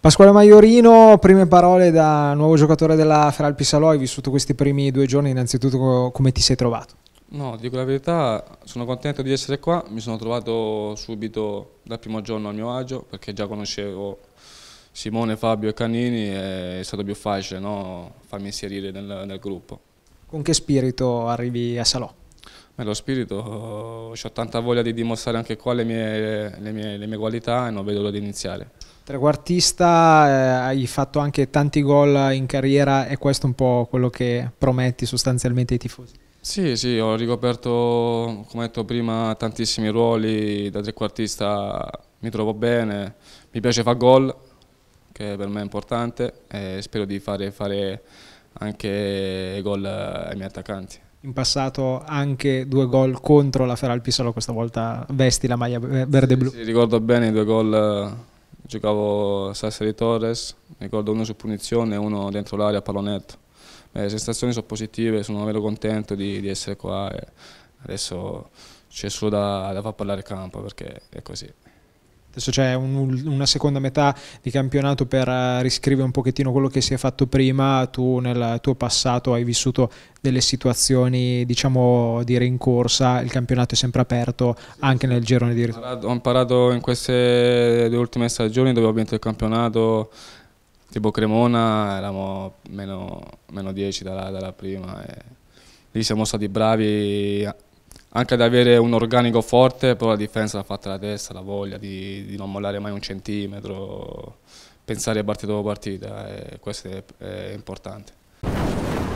Pasquale Maiorino, prime parole da nuovo giocatore della Feralpi Salò, hai vissuto questi primi due giorni, innanzitutto come ti sei trovato? No, dico la verità, sono contento di essere qua, mi sono trovato subito dal primo giorno a mio agio perché già conoscevo Simone, Fabio e Canini e è stato più facile no, farmi inserire nel, nel gruppo. Con che spirito arrivi a Salò? Eh, lo spirito, ho tanta voglia di dimostrare anche qua le mie, le mie, le mie qualità e non vedo l'ora di iniziare. Trequartista, eh, hai fatto anche tanti gol in carriera, è questo un po' quello che prometti sostanzialmente ai tifosi? Sì, sì, ho ricoperto, come detto prima, tantissimi ruoli, da trequartista mi trovo bene, mi piace fare gol, che per me è importante, e spero di fare, fare anche gol ai miei attaccanti in passato anche due gol contro la Feralpi, solo questa volta vesti la maglia verde-blu. Sì, sì, ricordo bene i due gol, giocavo Sassari Torres, ricordo uno su punizione e uno dentro l'area a pallonetto. le sensazioni sono positive, sono davvero contento di, di essere qua e adesso c'è solo da, da far parlare il campo perché è così. Adesso c'è un, una seconda metà di campionato per eh, riscrivere un pochettino quello che si è fatto prima, tu nel tuo passato hai vissuto delle situazioni diciamo di rincorsa, il campionato è sempre aperto anche nel girone di ritorno. Ho imparato in queste due ultime stagioni dove ho vinto il campionato tipo Cremona eravamo meno, 10 dalla, dalla prima lì siamo stati bravi anche ad avere un organico forte, però la difesa l'ha fatta la testa, la voglia di, di, non mollare mai un centimetro, pensare a partita dopo partita, eh, questo è, è importante.